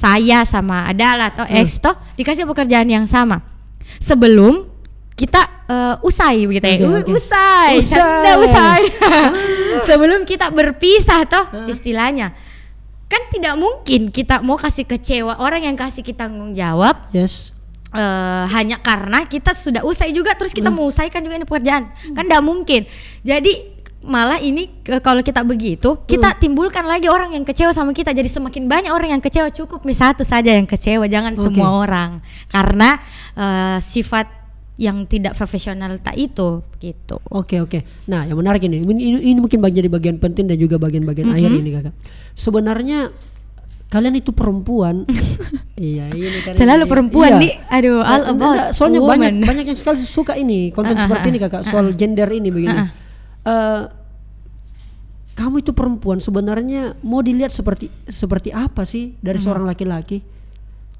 saya sama adalah atau hmm. ex toh dikasih pekerjaan yang sama sebelum kita uh, usai begitu ya. Okay, Usai. Usai. usai. Sebelum kita berpisah toh istilahnya. Kan tidak mungkin kita mau kasih kecewa orang yang kasih kita tanggung jawab. Yes. Uh, hanya karena kita sudah usai juga terus kita mau hmm. mau usaikan juga ini pekerjaan. Hmm. Kan tidak mungkin. Jadi malah ini kalau kita begitu hmm. kita timbulkan lagi orang yang kecewa sama kita jadi semakin banyak orang yang kecewa cukup misalnya satu saja yang kecewa jangan okay. semua orang karena uh, sifat yang tidak profesional tak itu gitu. Oke okay, oke. Okay. Nah yang menarik ini, ini ini mungkin bagian di bagian penting dan juga bagian-bagian mm -hmm. akhir ini kakak. Sebenarnya kalian itu perempuan. iya ini kan. Selalu ini, perempuan iya. nih. Aduh nah, all about. enggak, soalnya woman. banyak banyak yang sekali suka ini konten uh, ah, -huh. Ah, seperti ah, ini kakak soal uh, -huh. gender ini begini. Uh, -huh. Uh, eh, kamu itu perempuan sebenarnya mau dilihat seperti seperti apa sih dari uh -huh. seorang laki-laki?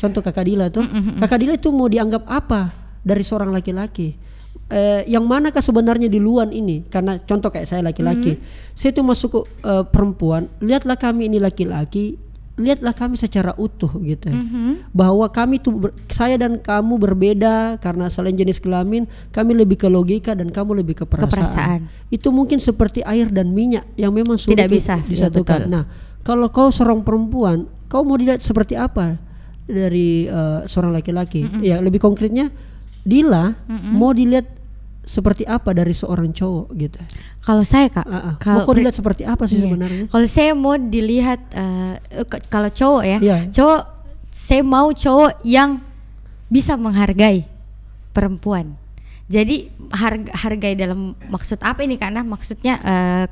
Contoh kakak Dila tuh, mm -hmm. kakak Dila itu mau dianggap apa? dari seorang laki-laki eh, yang manakah sebenarnya di luar ini? Karena contoh kayak saya laki-laki, mm-hmm. saya itu masuk ke uh, perempuan, lihatlah kami ini laki-laki, lihatlah kami secara utuh gitu, mm-hmm. bahwa kami tuh saya dan kamu berbeda karena selain jenis kelamin, kami lebih ke logika dan kamu lebih ke perasaan. perasaan. Itu mungkin seperti air dan minyak yang memang sudah bisa iya, disatukan. Ya, nah, kalau kau seorang perempuan, kau mau dilihat seperti apa dari uh, seorang laki-laki? Mm-hmm. Ya lebih konkretnya Dila mm mau dilihat seperti apa dari seorang cowok gitu? Kalau saya kak, uh, uh. Kalo, mau dilihat seperti apa sih iya. sebenarnya? Kalau saya mau dilihat uh, kalau cowok ya, yeah. cowok saya mau cowok yang bisa menghargai perempuan. Jadi harga, hargai dalam maksud apa ini karena maksudnya uh,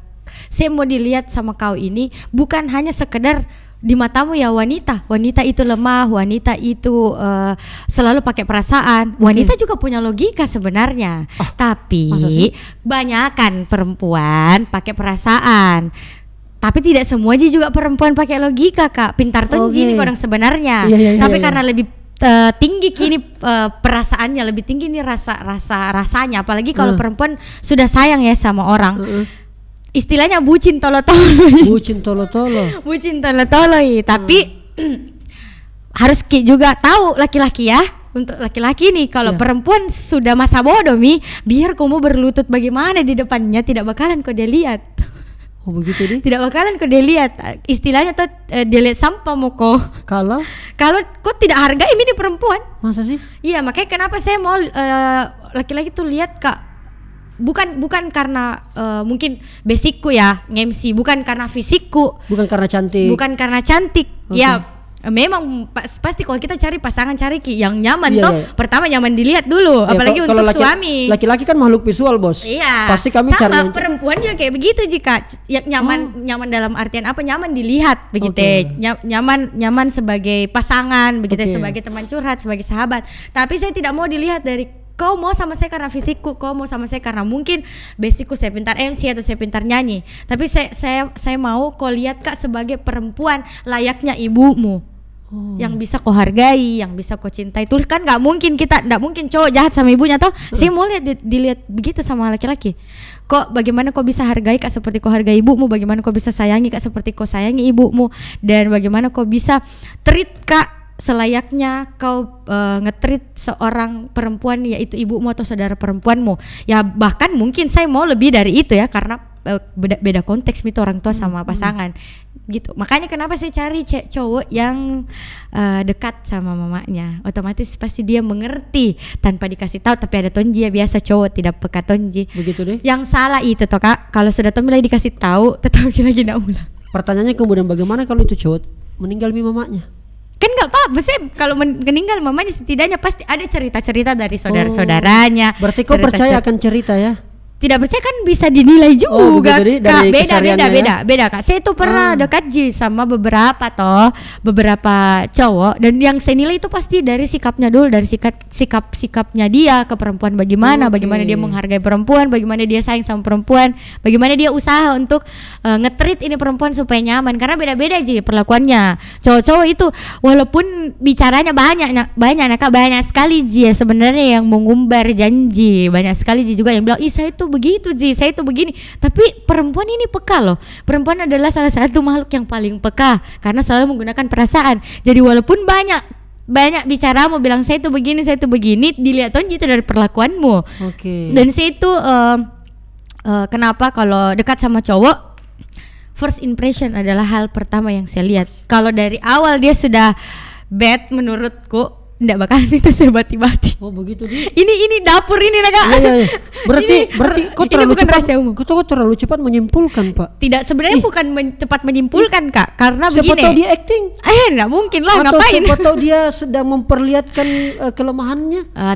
saya mau dilihat sama kau ini bukan hanya sekedar di matamu ya wanita wanita itu lemah wanita itu uh, selalu pakai perasaan wanita juga punya logika sebenarnya oh, tapi banyakkan perempuan pakai perasaan tapi tidak semua aja juga perempuan pakai logika kak pintar tuh okay. orang sebenarnya iya, iya, iya, tapi iya. karena lebih uh, tinggi kini uh, perasaannya lebih tinggi nih rasa rasa rasanya apalagi kalau uh. perempuan sudah sayang ya sama orang uh -uh istilahnya bucin tolo tolo bucin tolo tolo bucin tolo tapi hmm. harus ki juga tahu laki-laki ya untuk laki-laki nih kalau ya. perempuan sudah masa bodoh mi biar kamu berlutut bagaimana di depannya tidak bakalan kau dia lihat Oh begitu deh. Tidak bakalan kau dia lihat. Istilahnya tuh uh, dia lihat sampah moko Kalau kalau kau tidak hargai ini perempuan. Masa sih? Iya, makanya kenapa saya mau eh, laki-laki uh, laki tuh lihat Kak bukan bukan karena uh, mungkin basicku ya ngemsi bukan karena fisikku bukan karena cantik bukan karena cantik okay. ya memang pas, pasti kalau kita cari pasangan cari yang nyaman iya, toh iya. pertama nyaman dilihat dulu iya, apalagi kalo, untuk laki, suami laki-laki kan makhluk visual bos iya pasti kami sama cari perempuan juga kayak begitu jika yang nyaman oh. nyaman dalam artian apa nyaman dilihat begitu okay. nyaman nyaman sebagai pasangan begitu okay. sebagai teman curhat sebagai sahabat tapi saya tidak mau dilihat dari kau mau sama saya karena fisikku kau mau sama saya karena mungkin basicku saya pintar MC atau saya pintar nyanyi tapi saya saya saya mau kau lihat kak sebagai perempuan layaknya ibumu Oh. yang bisa kau hargai, yang bisa kau cintai. Tulis kan nggak mungkin kita, nggak mungkin cowok jahat sama ibunya toh. Hmm. si mau lihat di, dilihat begitu sama laki-laki. Kok bagaimana kau bisa hargai kak seperti kau hargai ibumu? Bagaimana kau bisa sayangi kak seperti kau sayangi ibumu? Dan bagaimana kau bisa treat kak selayaknya kau uh, ngetrit seorang perempuan yaitu ibumu atau saudara perempuanmu ya bahkan mungkin saya mau lebih dari itu ya karena e, beda beda konteks itu orang tua sama pasangan hmm. gitu makanya kenapa saya cari cowok yang uh, dekat sama mamanya otomatis pasti dia mengerti tanpa dikasih tahu tapi ada tonji ya biasa cowok tidak peka tonji begitu deh yang salah itu toh kak kalau sudah tonji lagi dikasih tahu tetap lagi nak ulang pertanyaannya kemudian bagaimana kalau itu cowok meninggal mi mamanya nggak apa-apa sih kalau meninggal mamanya setidaknya pasti ada cerita-cerita dari saudara-saudaranya. Oh, berarti kau percaya akan cerita ya? tidak percaya kan bisa dinilai oh, juga oh, dari kak beda beda ya? beda beda kak saya itu pernah hmm. dekat Ji sama beberapa toh beberapa cowok dan yang saya nilai itu pasti dari sikapnya dulu dari sikap sikap sikapnya dia ke perempuan bagaimana okay. bagaimana dia menghargai perempuan bagaimana dia sayang sama perempuan bagaimana dia usaha untuk uh, ngetrit ini perempuan supaya nyaman karena beda beda Ji perlakuannya cowok-cowok itu walaupun bicaranya banyak banyak kak banyak sekali Ji ya sebenarnya yang mengumbar janji banyak sekali Ji juga yang bilang ih saya itu tuh begitu Ji, saya tuh begini. Tapi perempuan ini peka loh. Perempuan adalah salah satu makhluk yang paling peka karena selalu menggunakan perasaan. Jadi walaupun banyak banyak bicara mau bilang saya tuh begini, saya tuh begini, dilihat tuh itu dari perlakuanmu. Oke. Okay. Dan saya itu uh, uh, ehm, eh, kenapa kalau dekat sama cowok first impression adalah hal pertama yang saya lihat. Kalau dari awal dia sudah bad menurutku Enggak bakalan itu saya bati-bati. Oh begitu dia. Ini ini dapur ini lah kak. Iya, iya, iya. Berarti ini, berarti kau terlalu bukan cepat. Umum. Kau terlalu cepat menyimpulkan pak. Tidak sebenarnya Ih. bukan men cepat menyimpulkan Ih. kak karena siapa begini. Siapa tahu dia acting? Eh enggak mungkin lah Atau ngapain. Siapa tahu dia sedang memperlihatkan uh, kelemahannya. Uh,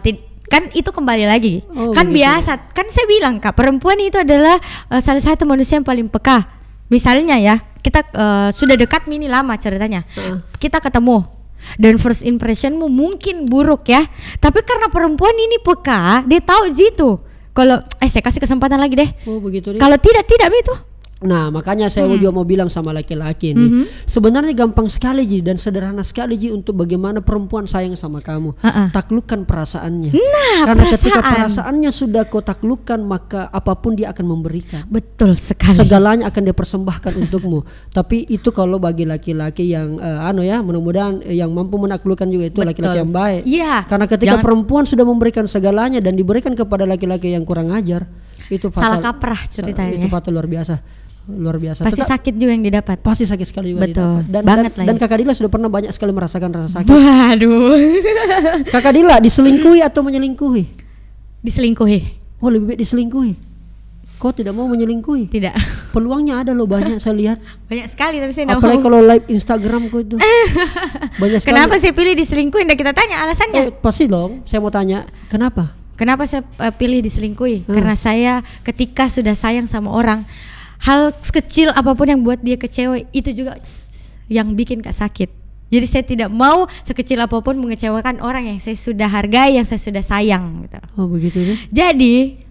kan itu kembali lagi oh, kan begitu. biasa kan saya bilang kak perempuan itu adalah uh, salah satu manusia yang paling peka misalnya ya kita uh, sudah dekat mini lama ceritanya uh. kita ketemu dan first impressionmu mungkin buruk ya tapi karena perempuan ini peka dia tahu gitu kalau eh saya kasih kesempatan lagi deh oh begitu kalau tidak tidak itu Nah, makanya saya hmm. juga mau bilang sama laki-laki ini. Hmm. Sebenarnya gampang sekali Ji dan sederhana sekali Ji untuk bagaimana perempuan sayang sama kamu. Uh -uh. Taklukkan perasaannya. Nah, karena perasaan. ketika perasaannya sudah kau taklukkan, maka apapun dia akan memberikan. Betul sekali. Segalanya akan dia persembahkan untukmu. Tapi itu kalau bagi laki-laki yang uh, anu ya, mudah-mudahan eh, yang mampu menaklukkan juga itu laki-laki yang baik. Iya. Karena ketika Jangan. perempuan sudah memberikan segalanya dan diberikan kepada laki-laki yang kurang ajar, itu fatal, salah kaprah ceritanya. Itu fatal luar biasa luar biasa. Pasti Tetap, sakit juga yang didapat. Pasti sakit sekali juga Betul. Dan, Banget dan, lah. Dan ya. Kakak Dila sudah pernah banyak sekali merasakan rasa sakit. Waduh. Kakak Dila diselingkuhi atau menyelingkuhi? Diselingkuhi. Oh, lebih baik diselingkuhi. kok tidak mau menyelingkuhi? Tidak. Peluangnya ada loh banyak saya lihat. Banyak sekali tapi saya Apalagi kalau live Instagram kok itu. banyak sekali. Kenapa saya pilih diselingkuhi? Dan kita tanya alasannya. Eh, pasti dong. Saya mau tanya, kenapa? Kenapa saya eh, pilih diselingkuhi? Hmm. Karena saya ketika sudah sayang sama orang, hal kecil apapun yang buat dia kecewa itu juga yang bikin kak sakit jadi saya tidak mau sekecil apapun mengecewakan orang yang saya sudah hargai yang saya sudah sayang gitu oh begitu ya? jadi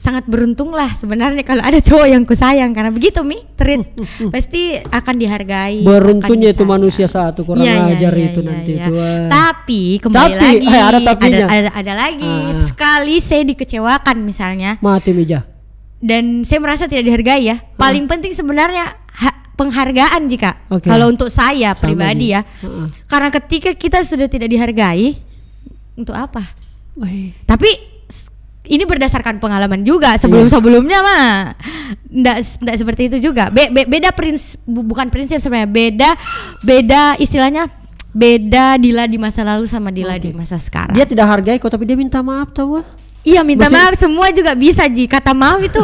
sangat beruntunglah sebenarnya kalau ada cowok yang ku sayang karena begitu mi terin, pasti akan dihargai beruntungnya itu manusia satu kurang ya, ajar ya, itu ya, nanti ya. itu tapi kembali tapi, lagi eh, ada, ada ada ada lagi ah. sekali saya dikecewakan misalnya mati meja dan saya merasa tidak dihargai ya. Paling penting sebenarnya penghargaan jika okay. kalau untuk saya Sama pribadi ini. ya. Uh Karena ketika kita sudah tidak dihargai untuk apa? Wey. Tapi ini berdasarkan pengalaman juga sebelum-sebelumnya iya. mah ndak ndak seperti itu juga. Be, be, beda prinsip bukan prinsip sebenarnya, beda beda istilahnya beda Dila di masa lalu sama Dila okay. di masa sekarang. Dia tidak hargai kok tapi dia minta maaf tahu Iya minta Maksud... maaf semua juga bisa Ji kata maaf itu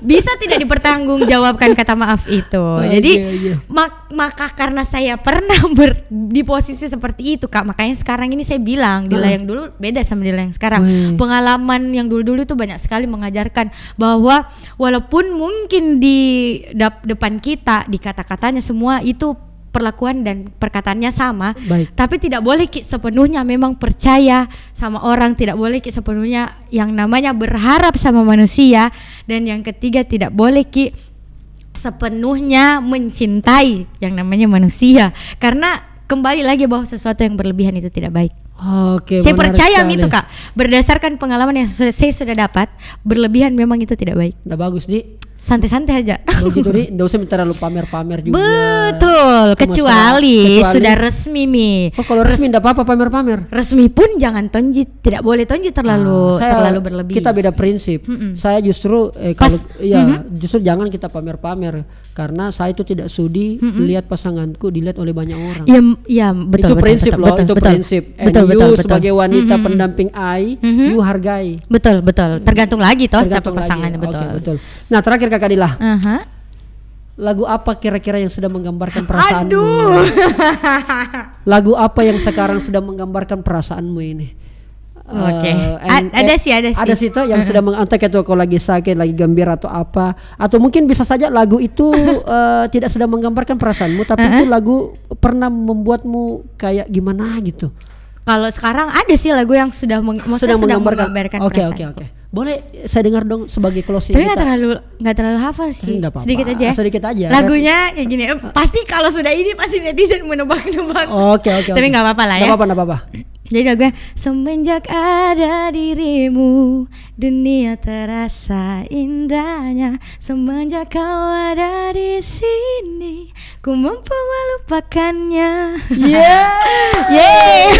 bisa tidak dipertanggungjawabkan kata maaf itu. Oh, iya, Jadi iya, iya, Mak maka karena saya pernah ber di posisi seperti itu Kak makanya sekarang ini saya bilang uh. dila yang dulu beda sama dila yang sekarang. Wey. Pengalaman yang dulu-dulu itu banyak sekali mengajarkan bahwa walaupun mungkin di depan kita di kata-katanya semua itu perlakuan dan perkataannya sama Baik. tapi tidak boleh ki sepenuhnya memang percaya sama orang tidak boleh ki sepenuhnya yang namanya berharap sama manusia dan yang ketiga tidak boleh ki sepenuhnya mencintai yang namanya manusia karena kembali lagi bahwa sesuatu yang berlebihan itu tidak baik. Oke. saya percaya itu kak. Berdasarkan pengalaman yang saya sudah dapat, berlebihan memang itu tidak baik. Tidak bagus di santai-santai aja. gitu nih, enggak usah terlalu pamer-pamer juga. Betul, kecuali, kecuali sudah resmi nih. Oh, kalau resmi enggak apa-apa pamer-pamer. Resmi pun jangan tonji, tidak boleh tonji terlalu nah, saya, terlalu berlebih. Kita beda prinsip. Mm -mm. Saya justru eh, Pas, kalau ya mm -hmm. justru jangan kita pamer-pamer karena saya itu tidak sudi mm -hmm. lihat pasanganku dilihat oleh banyak orang. Iya, iya betul. Itu betul, prinsip betul, loh, betul, itu betul, prinsip. Betul, And betul, you betul, sebagai wanita mm -hmm. pendamping I, mm -hmm. you hargai. Betul, betul. Mm-hmm. Tergantung lagi toh Tergantung siapa pasangannya betul. Okay, betul. Nah, terakhir terakhir Kakak Dila. Uh -huh. Lagu apa kira-kira yang sudah menggambarkan perasaanmu? Aduh. Lagu apa yang sekarang sudah menggambarkan perasaanmu ini? Oke. Okay. Uh, eh, eh, ada sih, ada sih. Ada sih itu yang uh -huh. sudah mengantek itu kalau lagi sakit, lagi gembira atau apa. Atau mungkin bisa saja lagu itu uh, tidak sedang menggambarkan perasaanmu, tapi uh -huh. itu lagu pernah membuatmu kayak gimana gitu. Kalau sekarang ada sih lagu yang sudah meng sedang menggambarkan menggambarkan. Oke, oke, oke. Boleh saya dengar dong sebagai closing Tapi kita. nggak terlalu nggak terlalu hafal sih. apa-apa. Sedikit aja. Ah, sedikit aja. Lagunya kayak gini. Ah. Pasti kalau sudah ini pasti netizen menebak-nebak. Oke, okay, oke. Okay, Tapi nggak apa-apa lah ya. Nggak apa-apa, apa Jadi lagunya semenjak ada dirimu dunia terasa indahnya semenjak kau ada di sini ku mampu melupakannya. Yeah. yeah.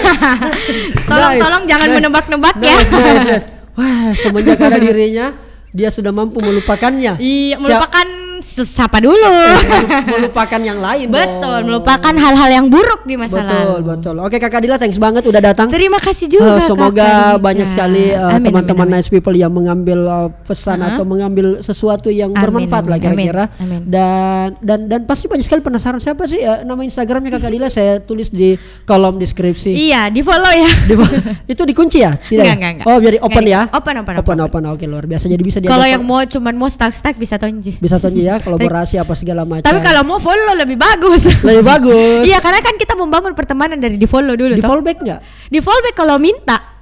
tolong tolong jangan nice. menebak-nebak nice, ya. Nice, nice. Wah, semenjak ada dirinya, dia sudah mampu melupakannya. Iya, melupakan sesapa dulu dulu. Iya, iya, iya. melupakan yang lain. Betul, dong. melupakan hal-hal yang buruk di masa betul, lalu. Betul, betul. Oke Kakak Dila, thanks banget udah datang. Terima kasih juga. Uh, semoga Kakak banyak sekali teman eh, teman-teman nice people yang mengambil uh, pesan uh-huh. atau mengambil sesuatu yang amin, bermanfaat amin, lah kira-kira. Dan dan dan pasti banyak sekali penasaran siapa sih uh, nama Instagramnya Kakak Dila saya tulis di kolom deskripsi. Iya, di follow ya. Di follow. itu dikunci ya? Tidak. Enggak, ya? enggak, enggak. Oh, jadi open enggak, ya? Open, open, open. Open, open. open. Oke, luar biasa. Jadi bisa Kalau yang mau cuman mau stack stack bisa tonji. Bisa tonji ya? ya kolaborasi apa segala macam. Tapi kalau mau follow lebih bagus. Lebih bagus. Iya karena kan kita membangun pertemanan dari di follow dulu. Di follow back nggak? Di follow back kalau minta.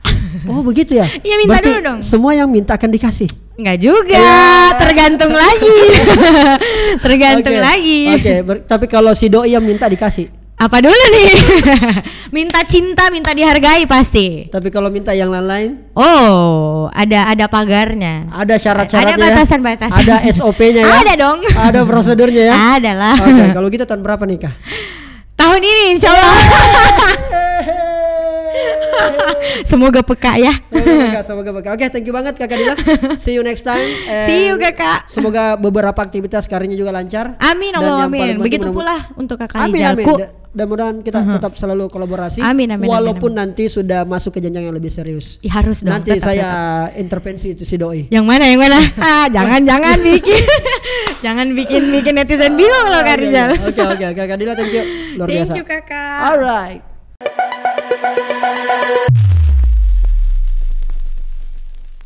Oh begitu ya? Iya minta Berarti dulu dong. Semua yang minta akan dikasih. Enggak juga, yeah. tergantung lagi. tergantung okay. lagi. Oke, okay. tapi kalau si doi yang minta dikasih apa dulu nih? minta cinta, minta dihargai pasti. Tapi kalau minta yang lain-lain? Oh, ada ada pagarnya. Ada syarat-syaratnya. Ada ya? batasan-batasan. Ada SOP-nya ya. Ada dong. Ada prosedurnya ya. Ada lah. Oke, okay, kalau gitu tahun berapa nikah? Tahun ini insya Allah. semoga peka ya semoga, peka oke okay, thank you banget kakak Dila see you next time see you kakak semoga beberapa aktivitas karirnya juga lancar amin Allah amin begitu pula untuk kakak amin, Hijalku amin. Dan mudah-mudahan kita uh-huh. tetap selalu kolaborasi. Amin, amin, walaupun amin, amin. nanti sudah masuk ke jenjang yang lebih serius. Ya, harus dong. Nanti tetap, saya tetap. intervensi itu si doi. Yang mana? Yang mana? ah, jangan jangan bikin jangan bikin bikin netizen bingung loh Kak Rizal. Oke oke Kak Dila thank you. Luar thank biasa. Thank you Kakak. Alright.